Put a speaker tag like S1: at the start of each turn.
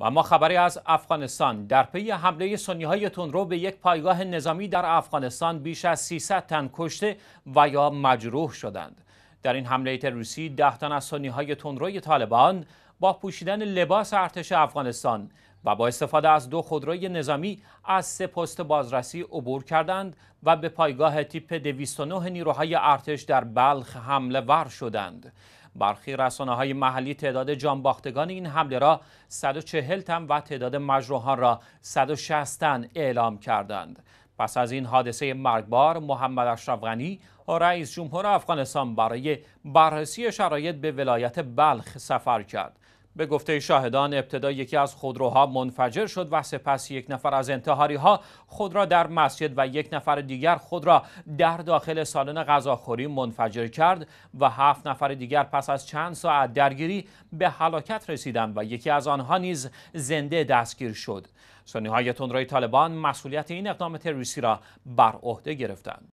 S1: و ما خبری از افغانستان در پی حمله سنی های رو به یک پایگاه نظامی در افغانستان بیش از 300 تن کشته و یا مجروح شدند در این حمله تروریستی ده تن از سنی های تندروی طالبان با پوشیدن لباس ارتش افغانستان و با استفاده از دو خودروی نظامی از سه پست بازرسی عبور کردند و به پایگاه تیپ 209 نیروهای ارتش در بلخ حمله ور شدند. برخی رسانه های محلی تعداد جانباختگان این حمله را 140 تن و تعداد مجروحان را 160 تن اعلام کردند. پس از این حادثه مرگبار محمد اشرف غنی رئیس جمهور افغانستان برای بررسی شرایط به ولایت بلخ سفر کرد. به گفته شاهدان ابتدا یکی از خودروها منفجر شد و سپس یک نفر از انتحاری ها خود را در مسجد و یک نفر دیگر خود را در داخل سالن غذاخوری منفجر کرد و هفت نفر دیگر پس از چند ساعت درگیری به هلاکت رسیدند و یکی از آنها نیز زنده دستگیر شد سنی های تندروی طالبان مسئولیت این اقدام تروریستی را بر عهده گرفتند